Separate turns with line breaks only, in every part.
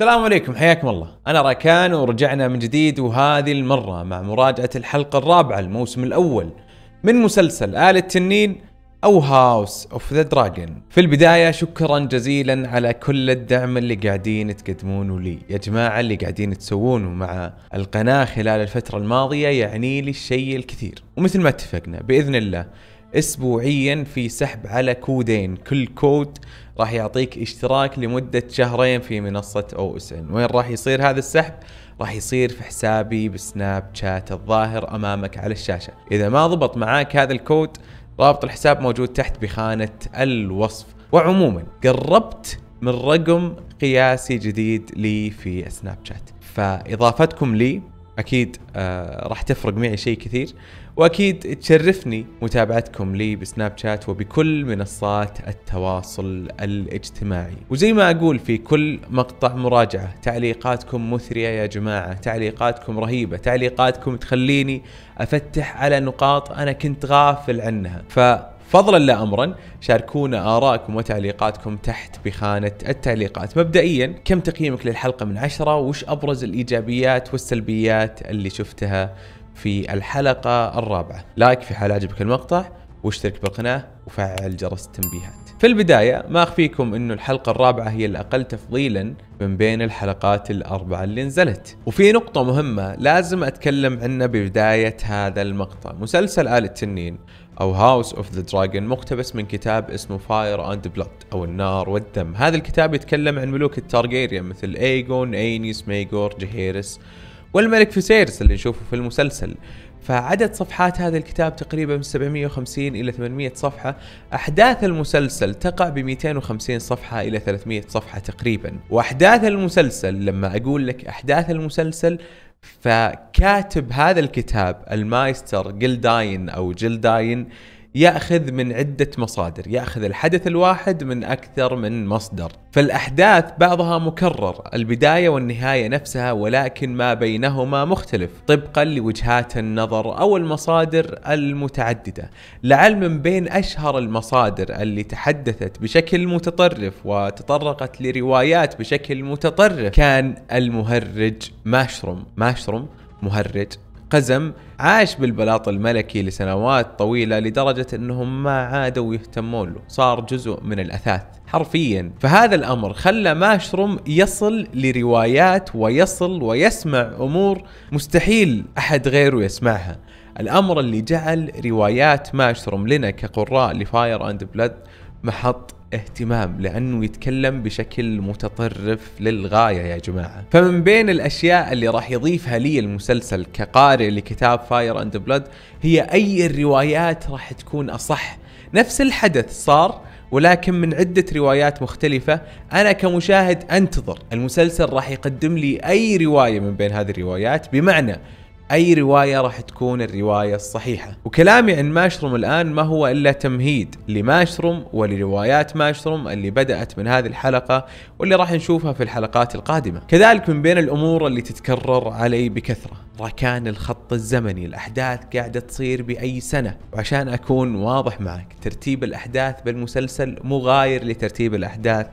السلام عليكم حياكم الله أنا راكان ورجعنا من جديد وهذه المرة مع مراجعة الحلقة الرابعة الموسم الأول من مسلسل آل التنين أو هاوس أوف ذا دراجون في البداية شكرا جزيلا على كل الدعم اللي قاعدين تقدمونه لي يا جماعة اللي قاعدين تسوونه مع القناة خلال الفترة الماضية يعني لي الشيء الكثير ومثل ما اتفقنا بإذن الله اسبوعيا في سحب على كودين كل كود راح يعطيك اشتراك لمدة شهرين في منصة او اس ان وين راح يصير هذا السحب راح يصير في حسابي بسناب شات الظاهر امامك على الشاشة اذا ما ضبط معاك هذا الكود رابط الحساب موجود تحت بخانة الوصف وعموما قربت من رقم قياسي جديد لي في سناب شات فاضافتكم لي اكيد آه راح تفرق معي شيء كثير واكيد تشرفني متابعتكم لي بسناب شات وبكل منصات التواصل الاجتماعي وزي ما اقول في كل مقطع مراجعه تعليقاتكم مثريه يا جماعه تعليقاتكم رهيبه تعليقاتكم تخليني افتح على نقاط انا كنت غافل عنها ف فضلا لا امرا شاركونا ارائكم وتعليقاتكم تحت بخانه التعليقات مبدئيا كم تقييمك للحلقه من عشرة وش ابرز الايجابيات والسلبيات اللي شفتها في الحلقه الرابعه لايك في حال عجبك المقطع واشترك بالقناة وفعل جرس التنبيهات في البداية ما أخفيكم أنه الحلقة الرابعة هي الأقل تفضيلا من بين الحلقات الأربعة اللي نزلت وفي نقطة مهمة لازم أتكلم عنها ببداية هذا المقطع مسلسل آل التنين أو هاوس أوف ذا دراجون مقتبس من كتاب اسمه فاير أند بلود أو النار والدم هذا الكتاب يتكلم عن ملوك التارجيريا مثل إيغون أينيس ميجور جهيرس والملك فيسيرس اللي نشوفه في المسلسل فعدد صفحات هذا الكتاب تقريبا من 750 إلى 800 صفحة أحداث المسلسل تقع ب 250 صفحة إلى 300 صفحة تقريبا وأحداث المسلسل لما أقول لك أحداث المسلسل فكاتب هذا الكتاب المايستر جلداين او جلداين ياخذ من عده مصادر، ياخذ الحدث الواحد من اكثر من مصدر، فالاحداث بعضها مكرر، البدايه والنهايه نفسها ولكن ما بينهما مختلف طبقا لوجهات النظر او المصادر المتعدده، لعل من بين اشهر المصادر اللي تحدثت بشكل متطرف وتطرقت لروايات بشكل متطرف كان المهرج ماشروم، ماشروم مهرج قزم عاش بالبلاط الملكي لسنوات طويلة لدرجة انهم ما عادوا يهتمون له صار جزء من الاثاث حرفيا فهذا الامر خلى ماشروم يصل لروايات ويصل ويسمع امور مستحيل احد غيره يسمعها الامر اللي جعل روايات ماشروم لنا كقراء لفاير اند بلاد محط اهتمام لانه يتكلم بشكل متطرف للغايه يا جماعه فمن بين الاشياء اللي راح يضيفها لي المسلسل كقارئ لكتاب فاير اند بلاد هي اي الروايات راح تكون اصح نفس الحدث صار ولكن من عدة روايات مختلفة أنا كمشاهد أنتظر المسلسل راح يقدم لي أي رواية من بين هذه الروايات بمعنى اي روايه راح تكون الروايه الصحيحه وكلامي عن ماشروم الان ما هو الا تمهيد لماشروم ولروايات ماشروم اللي بدات من هذه الحلقه واللي راح نشوفها في الحلقات القادمه كذلك من بين الامور اللي تتكرر علي بكثره ركان الخط الزمني الأحداث قاعدة تصير بأي سنة وعشان أكون واضح معك ترتيب الأحداث بالمسلسل مغاير لترتيب الأحداث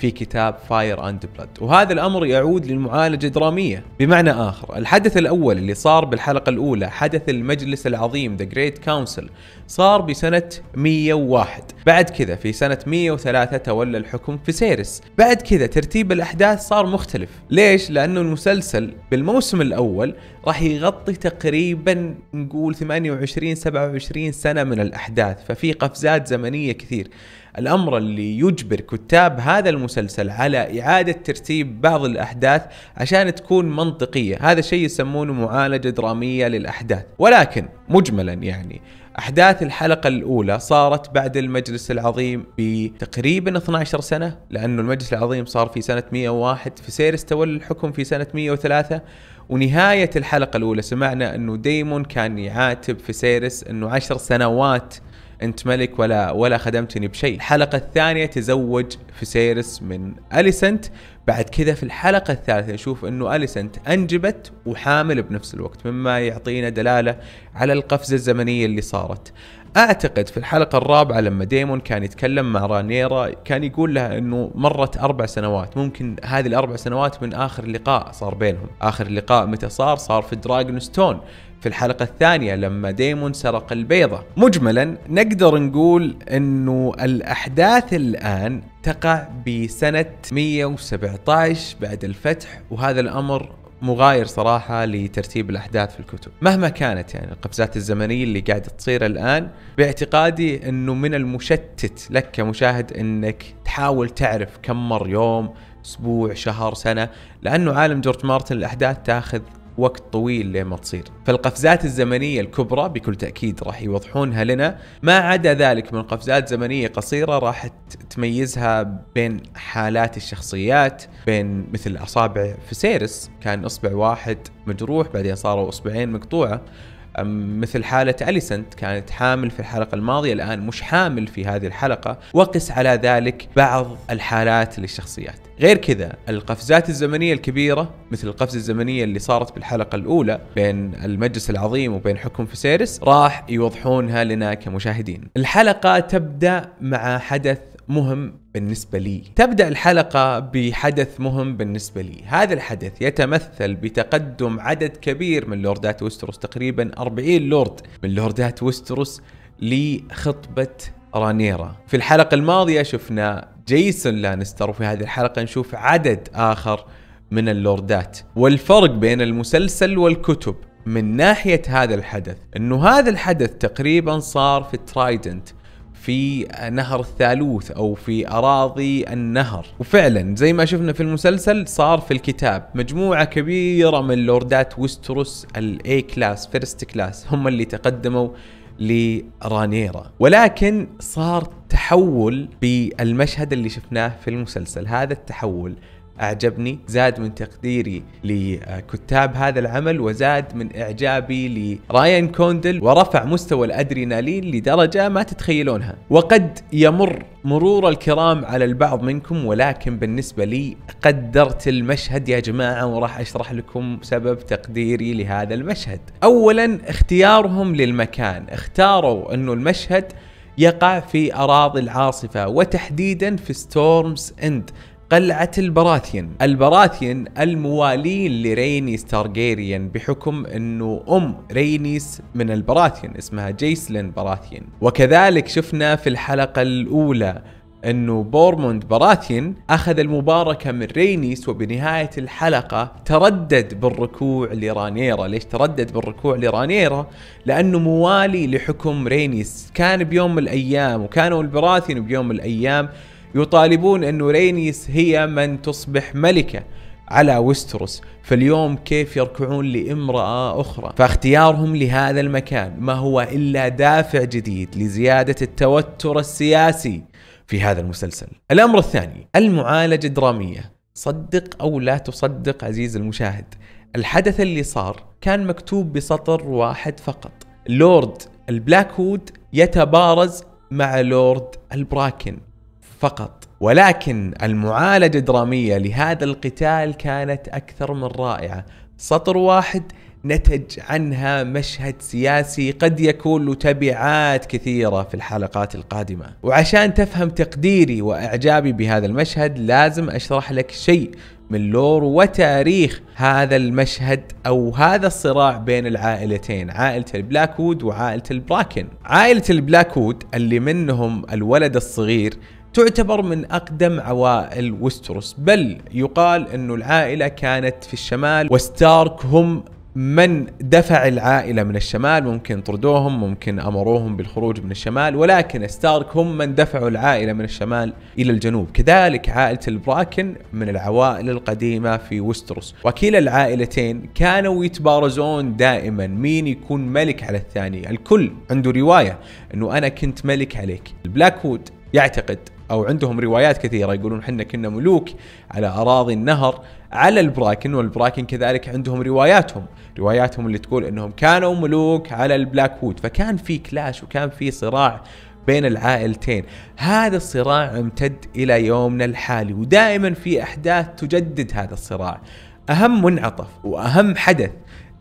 في كتاب فاير اند بلاد وهذا الامر يعود للمعالجه دراميه بمعنى اخر الحدث الاول اللي صار بالحلقه الاولى حدث المجلس العظيم ذا جريت كونسل صار بسنه 101 بعد كذا في سنه 103 تولى الحكم في سيرس بعد كذا ترتيب الاحداث صار مختلف ليش لانه المسلسل بالموسم الاول راح يغطي تقريبا نقول 28 27 سنه من الاحداث ففي قفزات زمنيه كثير الأمر اللي يجبر كتاب هذا المسلسل على إعادة ترتيب بعض الأحداث عشان تكون منطقية هذا شيء يسمونه معالجة درامية للأحداث ولكن مجملا يعني أحداث الحلقة الأولى صارت بعد المجلس العظيم بتقريبا 12 سنة لأنه المجلس العظيم صار في سنة 101 فيسيرس تولى الحكم في سنة 103 ونهاية الحلقة الأولى سمعنا أنه ديمون كان يعاتب فيسيرس أنه عشر سنوات انت ملك ولا ولا خدمتني بشيء الحلقه الثانيه تزوج فيسيرس من اليسنت بعد كذا في الحلقة الثالثة نشوف انه اليسنت انجبت وحامل بنفس الوقت مما يعطينا دلالة على القفزة الزمنية اللي صارت. اعتقد في الحلقة الرابعة لما ديمون كان يتكلم مع رانيرا كان يقول لها انه مرت اربع سنوات ممكن هذه الاربع سنوات من اخر لقاء صار بينهم، اخر لقاء متى صار؟ صار في دراجون ستون في الحلقة الثانية لما ديمون سرق البيضة مجملا نقدر نقول أنه الأحداث الآن تقع بسنة 117 بعد الفتح وهذا الأمر مغاير صراحة لترتيب الأحداث في الكتب مهما كانت يعني القفزات الزمنية اللي قاعدة تصير الآن باعتقادي أنه من المشتت لك كمشاهد أنك تحاول تعرف كم مر يوم أسبوع شهر سنة لأنه عالم جورج مارتن الأحداث تاخذ وقت طويل لما تصير فالقفزات الزمنية الكبرى بكل تأكيد راح يوضحونها لنا ما عدا ذلك من قفزات زمنية قصيرة راح تميزها بين حالات الشخصيات بين مثل أصابع سيرس كان إصبع واحد مجروح بعدين صاروا إصبعين مقطوعة مثل حالة أليسنت كانت حامل في الحلقة الماضية الآن مش حامل في هذه الحلقة وقس على ذلك بعض الحالات للشخصيات غير كذا القفزات الزمنية الكبيرة مثل القفزة الزمنية اللي صارت بالحلقة الأولى بين المجلس العظيم وبين حكم سيرس راح يوضحونها لنا كمشاهدين الحلقة تبدأ مع حدث مهم بالنسبة لي. تبدأ الحلقة بحدث مهم بالنسبة لي، هذا الحدث يتمثل بتقدم عدد كبير من لوردات وستروس تقريبا 40 لورد من لوردات وستروس لخطبة رانيرا. في الحلقة الماضية شفنا جيسون لانستر وفي هذه الحلقة نشوف عدد آخر من اللوردات والفرق بين المسلسل والكتب من ناحية هذا الحدث انه هذا الحدث تقريبا صار في ترايدنت في نهر الثالوث او في اراضي النهر وفعلا زي ما شفنا في المسلسل صار في الكتاب مجموعه كبيره من لوردات وستروس الاي كلاس فيرست كلاس هم اللي تقدموا لرانيرا ولكن صار تحول بالمشهد اللي شفناه في المسلسل هذا التحول أعجبني زاد من تقديري لكتاب هذا العمل وزاد من إعجابي لراين كوندل ورفع مستوى الأدرينالين لدرجة ما تتخيلونها وقد يمر مرور الكرام على البعض منكم ولكن بالنسبة لي قدرت المشهد يا جماعة وراح أشرح لكم سبب تقديري لهذا المشهد أولا اختيارهم للمكان اختاروا أنه المشهد يقع في أراضي العاصفة وتحديدا في ستورمز إند قلعة البراثين البراثين الموالين لرينيس تارجيريان بحكم انه ام رينيس من البراثين اسمها جيسلين براثين وكذلك شفنا في الحلقة الاولى انه بورموند براثين اخذ المباركه من رينيس وبنهايه الحلقه تردد بالركوع لرانيرا، ليش تردد بالركوع لرانيرا؟ لانه موالي لحكم رينيس، كان بيوم من الايام وكانوا البراثين بيوم من الايام يطالبون أن رينيس هي من تصبح ملكة على وستروس فاليوم كيف يركعون لامرأة أخرى فاختيارهم لهذا المكان ما هو إلا دافع جديد لزيادة التوتر السياسي في هذا المسلسل الأمر الثاني المعالجة الدرامية صدق أو لا تصدق عزيز المشاهد الحدث اللي صار كان مكتوب بسطر واحد فقط لورد البلاك هود يتبارز مع لورد البراكن فقط ولكن المعالجة الدرامية لهذا القتال كانت أكثر من رائعة سطر واحد نتج عنها مشهد سياسي قد يكون له تبعات كثيرة في الحلقات القادمة وعشان تفهم تقديري وإعجابي بهذا المشهد لازم أشرح لك شيء من لور وتاريخ هذا المشهد او هذا الصراع بين العائلتين عائله البلاكود وعائله البراكن عائله البلاكود اللي منهم الولد الصغير تعتبر من أقدم عوائل وستروس بل يقال أن العائلة كانت في الشمال وستارك هم من دفع العائلة من الشمال ممكن طردوهم ممكن أمروهم بالخروج من الشمال ولكن ستارك هم من دفعوا العائلة من الشمال إلى الجنوب كذلك عائلة البراكن من العوائل القديمة في وستروس وكلا العائلتين كانوا يتبارزون دائما مين يكون ملك على الثاني الكل عنده رواية أنه أنا كنت ملك عليك البلاك وود يعتقد او عندهم روايات كثيره يقولون احنا كنا ملوك على اراضي النهر على البراكن والبراكن كذلك عندهم رواياتهم رواياتهم اللي تقول انهم كانوا ملوك على البلاك وود فكان في كلاش وكان في صراع بين العائلتين هذا الصراع امتد الى يومنا الحالي ودائما في احداث تجدد هذا الصراع اهم منعطف واهم حدث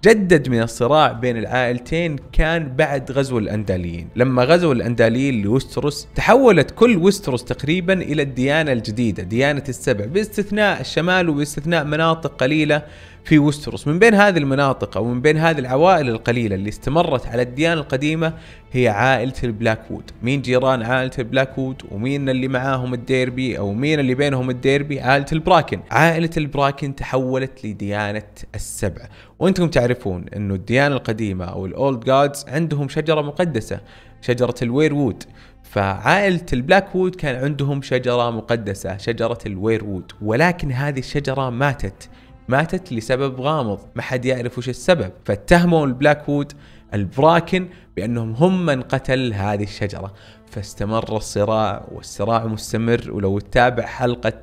جدد من الصراع بين العائلتين كان بعد غزو الانداليين، لما غزو الانداليين لوستروس تحولت كل وستروس تقريبا الى الديانه الجديده، ديانه السبع باستثناء الشمال وباستثناء مناطق قليله في وستروس من بين هذه المناطق او من بين هذه العوائل القليله اللي استمرت على الديانه القديمه هي عائله البلاك وود مين جيران عائله البلاك وود ومين اللي معاهم الديربي او مين اللي بينهم الديربي عائله البراكن عائله البراكن تحولت لديانه السبع وانتم تعرفون انه الديانه القديمه او الاولد جادز عندهم شجره مقدسه شجره الوير وود فعائلة البلاك وود كان عندهم شجرة مقدسة شجرة الوير وود ولكن هذه الشجرة ماتت ماتت لسبب غامض ما حد يعرف وش السبب فاتهموا البلاك وود البراكن بأنهم هم من قتل هذه الشجرة فاستمر الصراع والصراع مستمر ولو تتابع حلقة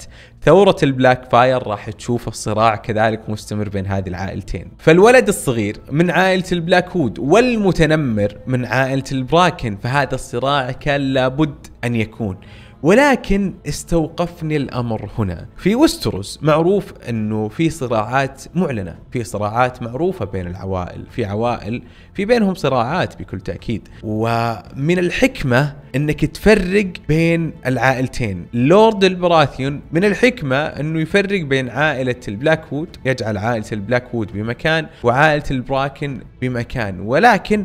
ثورة البلاك فاير راح تشوف الصراع كذلك مستمر بين هذه العائلتين فالولد الصغير من عائلة البلاك وود والمتنمر من عائلة البراكن فهذا الصراع كان لابد أن يكون ولكن استوقفني الامر هنا في وستروس معروف انه في صراعات معلنه في صراعات معروفه بين العوائل في عوائل في بينهم صراعات بكل تاكيد ومن الحكمه انك تفرق بين العائلتين لورد البراثيون من الحكمه انه يفرق بين عائله البلاك وود يجعل عائله البلاك وود بمكان وعائله البراكن بمكان ولكن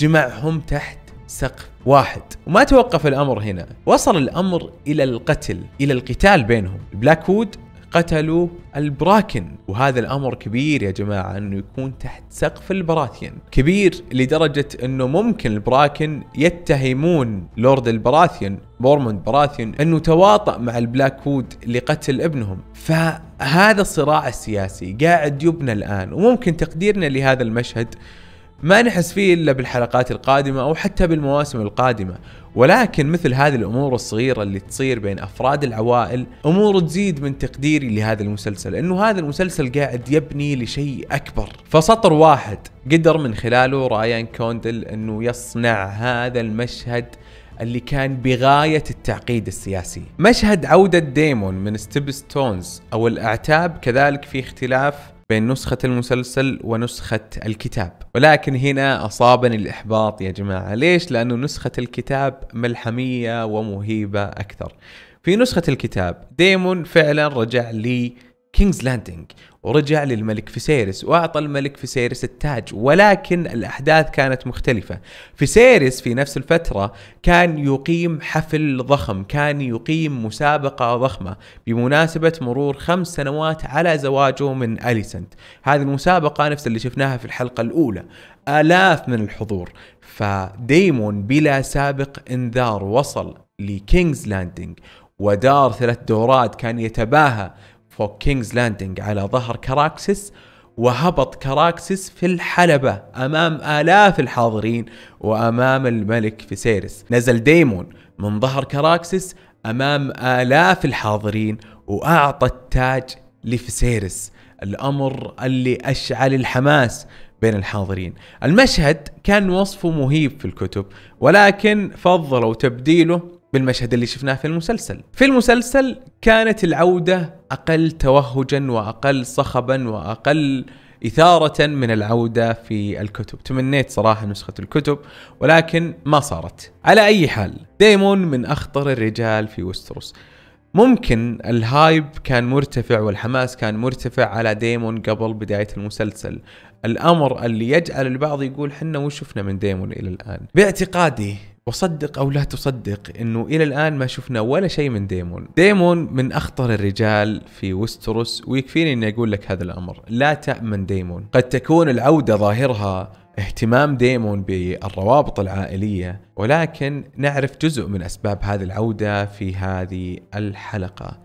جمعهم تحت سقف واحد وما توقف الأمر هنا وصل الأمر إلى القتل إلى القتال بينهم بلاك وود قتلوا البراكن وهذا الامر كبير يا جماعه انه يكون تحت سقف البراثيان كبير لدرجه انه ممكن البراكن يتهمون لورد البراثيان بورموند براثيون انه تواطأ مع البلاك وود لقتل ابنهم فهذا الصراع السياسي قاعد يبنى الان وممكن تقديرنا لهذا المشهد ما نحس فيه إلا بالحلقات القادمة أو حتى بالمواسم القادمة ولكن مثل هذه الأمور الصغيرة اللي تصير بين أفراد العوائل أمور تزيد من تقديري لهذا المسلسل أنه هذا المسلسل قاعد يبني لشيء أكبر فسطر واحد قدر من خلاله رايان كوندل أنه يصنع هذا المشهد اللي كان بغاية التعقيد السياسي مشهد عودة ديمون من ستيب ستونز أو الأعتاب كذلك في اختلاف بين نسخة المسلسل ونسخة الكتاب ولكن هنا أصابني الإحباط يا جماعة ليش؟ لأن نسخة الكتاب ملحمية ومهيبة أكثر في نسخة الكتاب ديمون فعلا رجع لي كينجز لاندنج ورجع للملك فيسيرس واعطى الملك فيسيرس التاج ولكن الاحداث كانت مختلفه فيسيرس في نفس الفتره كان يقيم حفل ضخم كان يقيم مسابقه ضخمه بمناسبه مرور خمس سنوات على زواجه من اليسنت هذه المسابقه نفس اللي شفناها في الحلقه الاولى الاف من الحضور فديمون بلا سابق انذار وصل لكينجز لاندنج ودار ثلاث دورات كان يتباهى فوق كينجز لاندنج على ظهر كراكسس وهبط كراكسس في الحلبة أمام آلاف الحاضرين وأمام الملك فيسيرس نزل ديمون من ظهر كراكسس أمام آلاف الحاضرين وأعطى التاج لفيسيرس الأمر اللي أشعل الحماس بين الحاضرين المشهد كان وصفه مهيب في الكتب ولكن فضلوا تبديله بالمشهد اللي شفناه في المسلسل في المسلسل كانت العودة أقل توهجا وأقل صخبا وأقل إثارة من العودة في الكتب تمنيت صراحة نسخة الكتب ولكن ما صارت على أي حال ديمون من أخطر الرجال في وستروس ممكن الهايب كان مرتفع والحماس كان مرتفع على ديمون قبل بداية المسلسل الأمر اللي يجعل البعض يقول حنا وش شفنا من ديمون إلى الآن باعتقادي وصدق او لا تصدق انه الى الان ما شفنا ولا شيء من ديمون ديمون من اخطر الرجال في وستروس ويكفيني اني اقول لك هذا الامر لا تامن ديمون قد تكون العوده ظاهرها اهتمام ديمون بالروابط العائليه ولكن نعرف جزء من اسباب هذه العوده في هذه الحلقه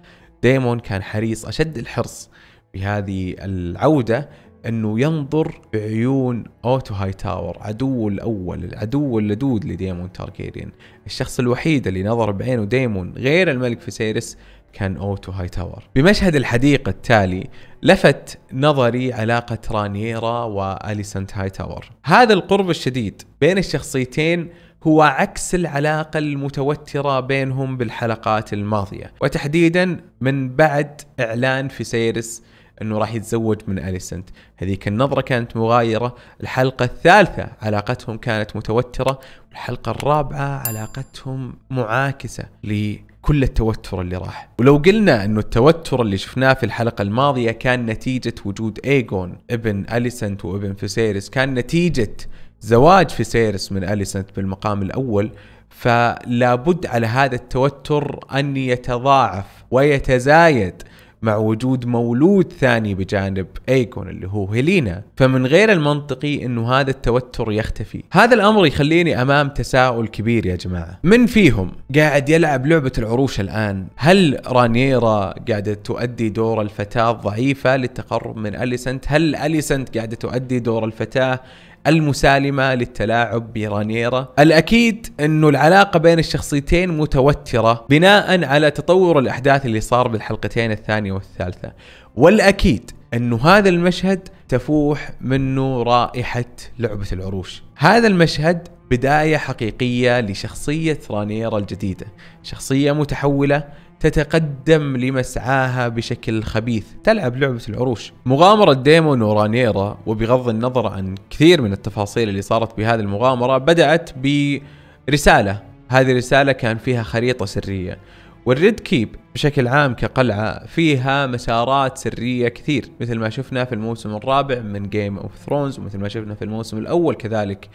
ديمون كان حريص اشد الحرص بهذه العوده انه ينظر بعيون اوتو هاي تاور عدوه الاول العدو اللدود لديمون تارجيريان الشخص الوحيد اللي نظر بعينه ديمون غير الملك فيسيرس كان اوتو هاي تاور بمشهد الحديقة التالي لفت نظري علاقة رانيرا واليسنت هاي تاور هذا القرب الشديد بين الشخصيتين هو عكس العلاقة المتوترة بينهم بالحلقات الماضية وتحديدا من بعد إعلان في سيرس انه راح يتزوج من اليسنت هذيك النظره كانت مغايره الحلقه الثالثه علاقتهم كانت متوتره والحلقه الرابعه علاقتهم معاكسه لكل التوتر اللي راح ولو قلنا انه التوتر اللي شفناه في الحلقه الماضيه كان نتيجه وجود ايجون ابن اليسنت وابن فيسيرس كان نتيجه زواج فيسيرس من اليسنت بالمقام الاول فلابد على هذا التوتر ان يتضاعف ويتزايد مع وجود مولود ثاني بجانب ايكون اللي هو هيلينا فمن غير المنطقي انه هذا التوتر يختفي هذا الامر يخليني امام تساؤل كبير يا جماعه من فيهم قاعد يلعب لعبه العروش الان هل رانيرا قاعده تؤدي دور الفتاه الضعيفه للتقرب من اليسنت هل اليسنت قاعده تؤدي دور الفتاه المسالمة للتلاعب برانيرا الأكيد أنه العلاقة بين الشخصيتين متوترة بناء على تطور الأحداث اللي صار بالحلقتين الثانية والثالثة والأكيد أنه هذا المشهد تفوح منه رائحة لعبة العروش هذا المشهد بداية حقيقية لشخصية رانيرا الجديدة شخصية متحولة تتقدم لمسعاها بشكل خبيث تلعب لعبة العروش مغامرة ديمون ورانيرا وبغض النظر عن كثير من التفاصيل اللي صارت بهذه المغامرة بدأت برسالة هذه الرسالة كان فيها خريطة سرية والريد كيب بشكل عام كقلعة فيها مسارات سرية كثير مثل ما شفنا في الموسم الرابع من جيم اوف ثرونز ومثل ما شفنا في الموسم الأول كذلك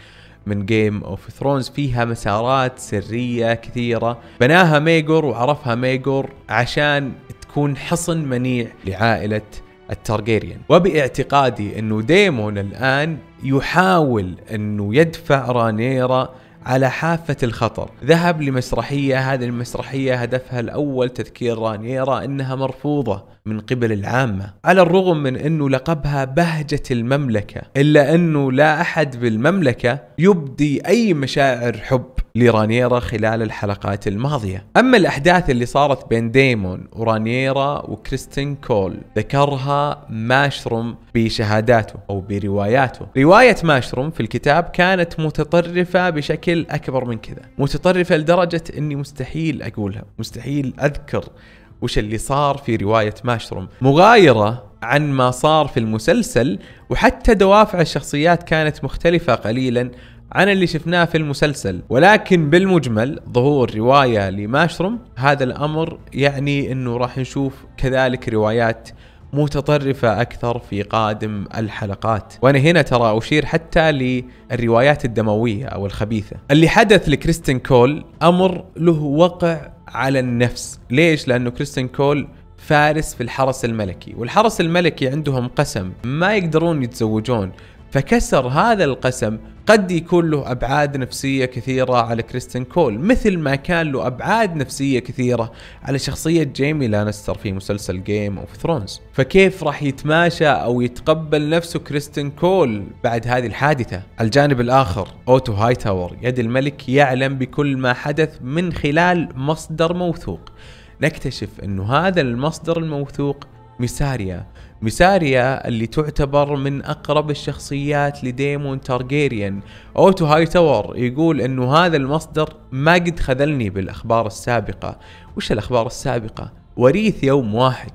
من جيم اوف ثرونز فيها مسارات سريه كثيره بناها ميجور وعرفها ميجور عشان تكون حصن منيع لعائله التارجيريان وباعتقادي انه ديمون الان يحاول انه يدفع رانيرا على حافة الخطر ذهب لمسرحية هذه المسرحية هدفها الأول تذكير رانيرا أنها مرفوضة من قبل العامة على الرغم من أنه لقبها بهجة المملكة إلا أنه لا أحد بالمملكة يبدي أي مشاعر حب لرانيرا خلال الحلقات الماضية أما الأحداث اللي صارت بين ديمون ورانيرا وكريستين كول ذكرها ماشروم بشهاداته أو برواياته رواية ماشروم في الكتاب كانت متطرفة بشكل أكبر من كذا متطرفة لدرجة أني مستحيل أقولها مستحيل أذكر وش اللي صار في رواية ماشروم مغايرة عن ما صار في المسلسل وحتى دوافع الشخصيات كانت مختلفة قليلا عن اللي شفناه في المسلسل ولكن بالمجمل ظهور رواية لماشروم هذا الأمر يعني أنه راح نشوف كذلك روايات متطرفة أكثر في قادم الحلقات وأنا هنا ترى أشير حتى للروايات الدموية أو الخبيثة اللي حدث لكريستين كول أمر له وقع على النفس ليش؟ لأنه كريستين كول فارس في الحرس الملكي والحرس الملكي عندهم قسم ما يقدرون يتزوجون فكسر هذا القسم قد يكون له أبعاد نفسية كثيرة على كريستن كول مثل ما كان له أبعاد نفسية كثيرة على شخصية جيمي لانستر في مسلسل جيم أوف ثرونز فكيف راح يتماشى أو يتقبل نفسه كريستن كول بعد هذه الحادثة الجانب الآخر أوتو هاي تاور يد الملك يعلم بكل ما حدث من خلال مصدر موثوق نكتشف أنه هذا المصدر الموثوق ميساريا ميساريا اللي تعتبر من أقرب الشخصيات لديمون تارجيريان أوتو هاي تاور يقول أنه هذا المصدر ما قد خذلني بالأخبار السابقة وش الأخبار السابقة؟ وريث يوم واحد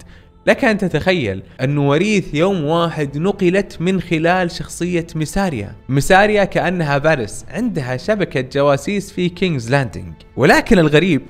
لك أن تتخيل أن وريث يوم واحد نقلت من خلال شخصية ميساريا ميساريا كأنها فارس عندها شبكة جواسيس في كينجز لاندنج ولكن الغريب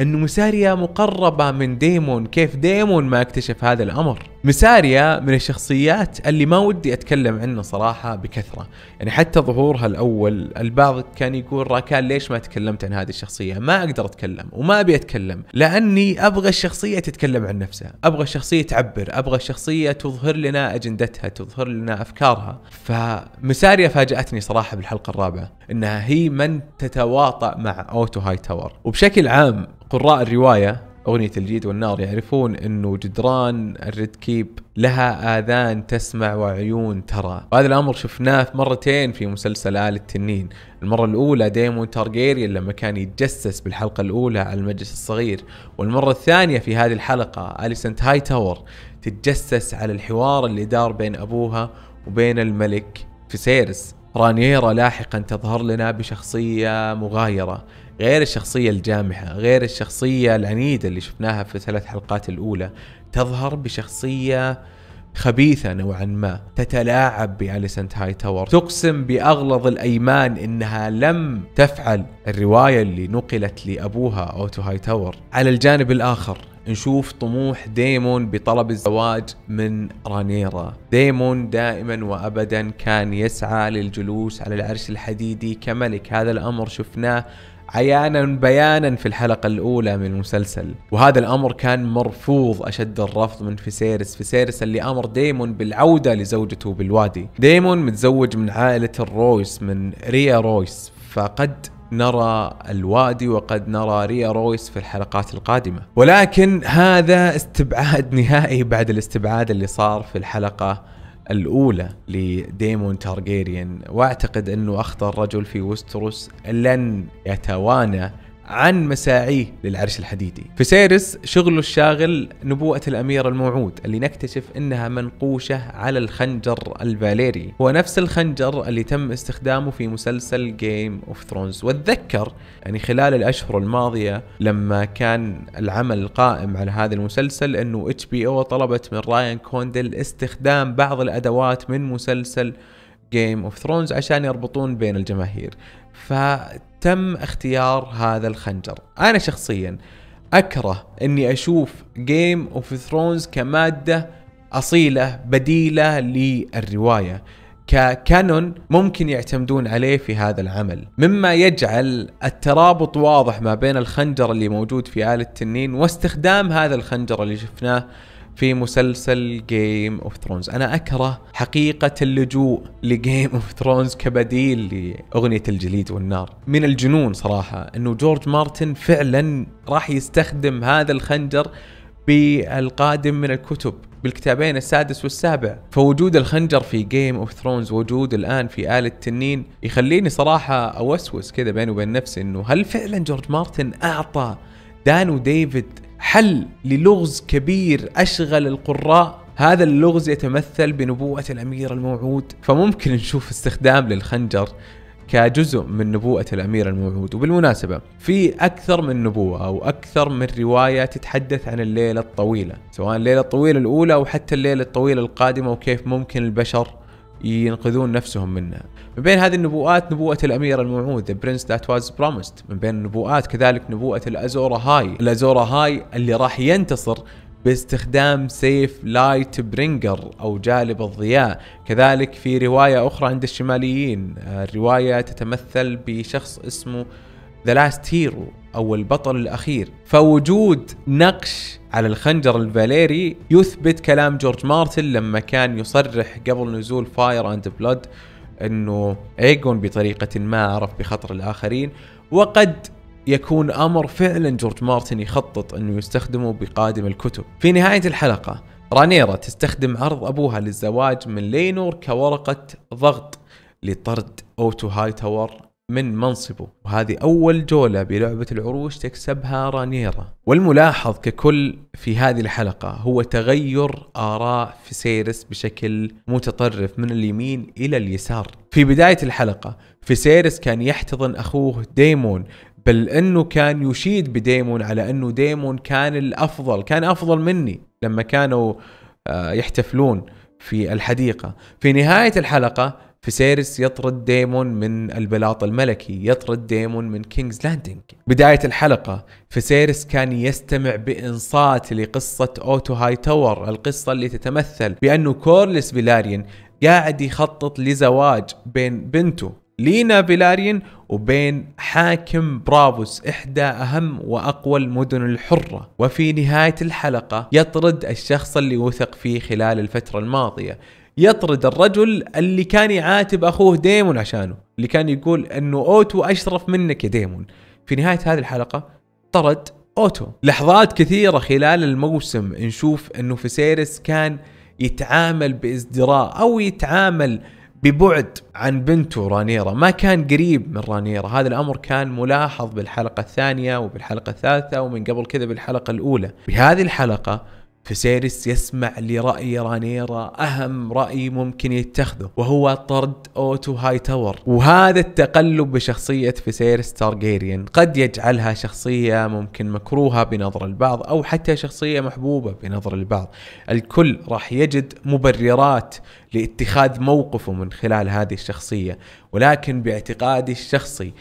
أن ميساريا مقربة من ديمون كيف ديمون ما اكتشف هذا الأمر مساريا من الشخصيات اللي ما ودي اتكلم عنه صراحه بكثره، يعني حتى ظهورها الاول البعض كان يقول راكان ليش ما تكلمت عن هذه الشخصيه؟ ما اقدر اتكلم وما ابي اتكلم لاني ابغى الشخصيه تتكلم عن نفسها، ابغى الشخصيه تعبر، ابغى الشخصيه تظهر لنا اجندتها، تظهر لنا افكارها، فمساريا فاجاتني صراحه بالحلقه الرابعه انها هي من تتواطأ مع اوتو هاي تاور، وبشكل عام قراء الروايه أغنية الجيد والنار يعرفون أنه جدران الريد كيب لها آذان تسمع وعيون ترى وهذا الأمر شفناه مرتين في مسلسل آل التنين المرة الأولى ديمون تارجيريان لما كان يتجسس بالحلقة الأولى على المجلس الصغير والمرة الثانية في هذه الحلقة أليسنت هاي تاور تتجسس على الحوار اللي دار بين أبوها وبين الملك في سيرس رانييرا لاحقا تظهر لنا بشخصية مغايرة غير الشخصية الجامحة غير الشخصية العنيدة اللي شفناها في ثلاث حلقات الأولى تظهر بشخصية خبيثة نوعا ما تتلاعب بأليسنت هاي تاور تقسم بأغلظ الأيمان إنها لم تفعل الرواية اللي نقلت لأبوها أوتو هاي تاور على الجانب الآخر نشوف طموح ديمون بطلب الزواج من رانيرا ديمون دائما وابدا كان يسعى للجلوس على العرش الحديدي كملك هذا الامر شفناه عيانا بيانا في الحلقة الأولى من المسلسل وهذا الأمر كان مرفوض أشد الرفض من فيسيرس فيسيرس اللي أمر ديمون بالعودة لزوجته بالوادي ديمون متزوج من عائلة الرويس من ريا رويس فقد نرى الوادي وقد نرى ريا رويس في الحلقات القادمة ولكن هذا استبعاد نهائي بعد الاستبعاد اللي صار في الحلقة الأولى لديمون تارجيريان وأعتقد أنه أخطر رجل في وستروس لن يتوانى عن مساعيه للعرش الحديدي فسيرس شغله الشاغل نبوءة الأمير الموعود اللي نكتشف أنها منقوشة على الخنجر الفاليري هو نفس الخنجر اللي تم استخدامه في مسلسل جيم اوف ثرونز واتذكر يعني خلال الأشهر الماضية لما كان العمل القائم على هذا المسلسل أنه اتش بي او طلبت من راين كوندل استخدام بعض الأدوات من مسلسل جيم اوف ثرونز عشان يربطون بين الجماهير فتم اختيار هذا الخنجر انا شخصيا اكره اني اشوف جيم اوف ثرونز كماده اصيله بديله للروايه ككانون ممكن يعتمدون عليه في هذا العمل مما يجعل الترابط واضح ما بين الخنجر اللي موجود في آلة التنين واستخدام هذا الخنجر اللي شفناه في مسلسل جيم اوف ثرونز انا اكره حقيقه اللجوء لجيم اوف ثرونز كبديل لاغنيه الجليد والنار من الجنون صراحه انه جورج مارتن فعلا راح يستخدم هذا الخنجر بالقادم من الكتب بالكتابين السادس والسابع فوجود الخنجر في جيم اوف ثرونز وجود الان في آلة التنين يخليني صراحة اوسوس كذا بيني وبين نفسي انه هل فعلا جورج مارتن اعطى دان وديفيد حل للغز كبير أشغل القراء هذا اللغز يتمثل بنبوءة الأمير الموعود فممكن نشوف استخدام للخنجر كجزء من نبوءة الأمير الموعود وبالمناسبة في أكثر من نبوءة أو أكثر من رواية تتحدث عن الليلة الطويلة سواء الليلة الطويلة الأولى أو حتى الليلة الطويلة القادمة وكيف ممكن البشر ينقذون نفسهم منها من بين هذه النبوءات نبوءة الأمير الموعود The Prince That Was Promised من بين النبوءات كذلك نبوءة الأزورا هاي الأزورا هاي اللي راح ينتصر باستخدام سيف لايت برينجر أو جالب الضياء كذلك في رواية أخرى عند الشماليين آه، الرواية تتمثل بشخص اسمه ذا لاست هيرو او البطل الاخير فوجود نقش على الخنجر الفاليري يثبت كلام جورج مارتن لما كان يصرح قبل نزول فاير اند بلود انه ايجون بطريقه ما عرف بخطر الاخرين وقد يكون امر فعلا جورج مارتن يخطط انه يستخدمه بقادم الكتب. في نهايه الحلقه رانيرا تستخدم عرض ابوها للزواج من لينور كورقه ضغط لطرد اوتو هاي تاور من منصبه وهذه أول جولة بلعبة العروش تكسبها رانيرا والملاحظ ككل في هذه الحلقة هو تغير آراء فيسيرس بشكل متطرف من اليمين إلى اليسار في بداية الحلقة فيسيرس كان يحتضن أخوه ديمون بل انه كان يشيد بديمون على انه ديمون كان الافضل كان افضل مني لما كانوا آه، يحتفلون في الحديقة في نهاية الحلقة فيسيرس يطرد ديمون من البلاط الملكي يطرد ديمون من كينجز لاندنج بداية الحلقة فيسيرس كان يستمع بإنصات لقصة أوتو هاي تاور القصة اللي تتمثل بأنه كورلس بيلاريان قاعد يخطط لزواج بين بنته لينا بيلاريان وبين حاكم برافوس إحدى أهم وأقوى المدن الحرة وفي نهاية الحلقة يطرد الشخص اللي وثق فيه خلال الفترة الماضية يطرد الرجل اللي كان يعاتب اخوه ديمون عشانه اللي كان يقول انه اوتو اشرف منك يا ديمون في نهايه هذه الحلقه طرد اوتو لحظات كثيره خلال الموسم نشوف انه فيسيرس كان يتعامل بازدراء او يتعامل ببعد عن بنته رانيرا ما كان قريب من رانيرا هذا الأمر كان ملاحظ بالحلقة الثانية وبالحلقة الثالثة ومن قبل كذا بالحلقة الأولى بهذه الحلقة فيسيرس يسمع لرأي رانيرا أهم رأي ممكن يتخذه وهو طرد أوتو هاي تاور وهذا التقلب بشخصية فيسيرس تارجيريان قد يجعلها شخصية ممكن مكروهة بنظر البعض أو حتى شخصية محبوبة بنظر البعض الكل راح يجد مبررات لاتخاذ موقفه من خلال هذه الشخصية ولكن باعتقادي الشخصي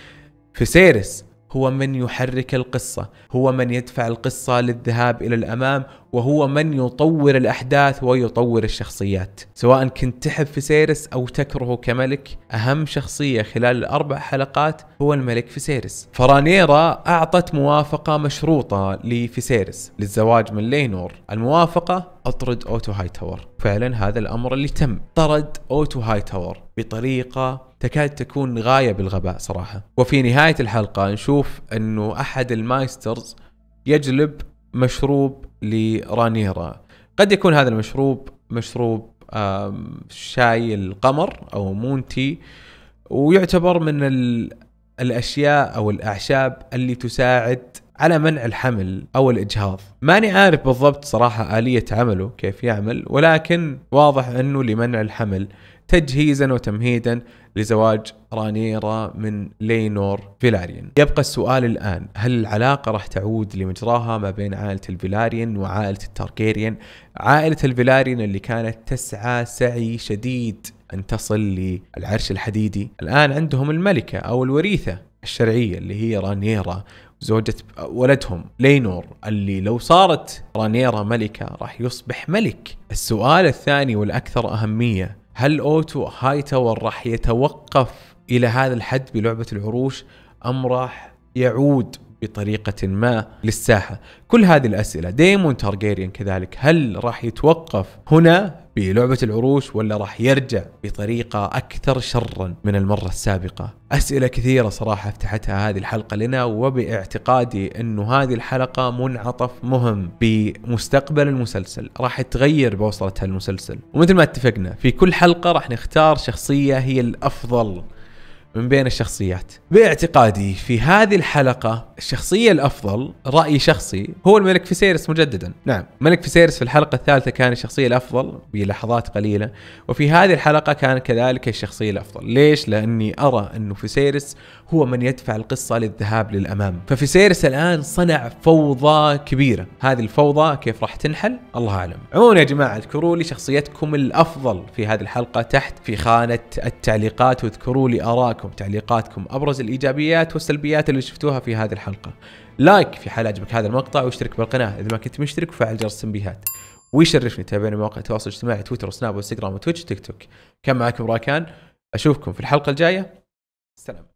فيسيرس هو من يحرك القصة هو من يدفع القصة للذهاب إلى الأمام وهو من يطور الأحداث ويطور الشخصيات سواء كنت تحب فيسيرس أو تكرهه كملك أهم شخصية خلال الأربع حلقات هو الملك فيسيرس فرانيرا أعطت موافقة مشروطة لفيسيرس للزواج من لينور الموافقة أطرد أوتو هاي تاور فعلا هذا الأمر اللي تم طرد أوتو هاي تاور بطريقه تكاد تكون غايه بالغباء صراحه وفي نهايه الحلقه نشوف انه احد المايسترز يجلب مشروب لرانيرا قد يكون هذا المشروب مشروب شاي القمر او مونتي ويعتبر من الاشياء او الاعشاب اللي تساعد على منع الحمل او الاجهاض ماني عارف بالضبط صراحه اليه عمله كيف يعمل ولكن واضح انه لمنع الحمل تجهيزا وتمهيدا لزواج رانيرا من لينور فيلاريان يبقى السؤال الآن هل العلاقة راح تعود لمجراها ما بين عائلة الفيلاريان وعائلة التاركيريان عائلة الفيلاريان اللي كانت تسعى سعي شديد أن تصل للعرش الحديدي الآن عندهم الملكة أو الوريثة الشرعية اللي هي رانيرا زوجة ولدهم لينور اللي لو صارت رانيرا ملكة راح يصبح ملك السؤال الثاني والأكثر أهمية هل اوتو هاي تاور راح يتوقف الى هذا الحد بلعبه العروش ام راح يعود بطريقة ما للساحة كل هذه الأسئلة ديمون تارجيريان كذلك هل راح يتوقف هنا بلعبة العروش ولا راح يرجع بطريقة أكثر شرا من المرة السابقة أسئلة كثيرة صراحة فتحتها هذه الحلقة لنا وباعتقادي أنه هذه الحلقة منعطف مهم بمستقبل المسلسل راح تغير بوصلة هالمسلسل ومثل ما اتفقنا في كل حلقة راح نختار شخصية هي الأفضل من بين الشخصيات باعتقادي في هذه الحلقة الشخصية الأفضل رأيي شخصي هو الملك فيسيرس مجددا نعم ملك فيسيرس في الحلقة الثالثة كان الشخصية الأفضل بلحظات قليلة وفي هذه الحلقة كان كذلك الشخصية الأفضل ليش؟ لأني أرى أنه فيسيرس هو من يدفع القصة للذهاب للأمام ففي سيرس الآن صنع فوضى كبيرة هذه الفوضى كيف راح تنحل الله أعلم عموما يا جماعة اذكروا لي شخصيتكم الأفضل في هذه الحلقة تحت في خانة التعليقات واذكروا لي آراءكم تعليقاتكم أبرز الإيجابيات والسلبيات اللي شفتوها في هذه الحلقة لايك في حال عجبك هذا المقطع واشترك بالقناة إذا ما كنت مشترك وفعل جرس التنبيهات ويشرفني تابعني مواقع التواصل الاجتماعي تويتر وسناب وانستغرام وتويتش وتيك توك كان معكم راكان اشوفكم في الحلقه الجايه سلام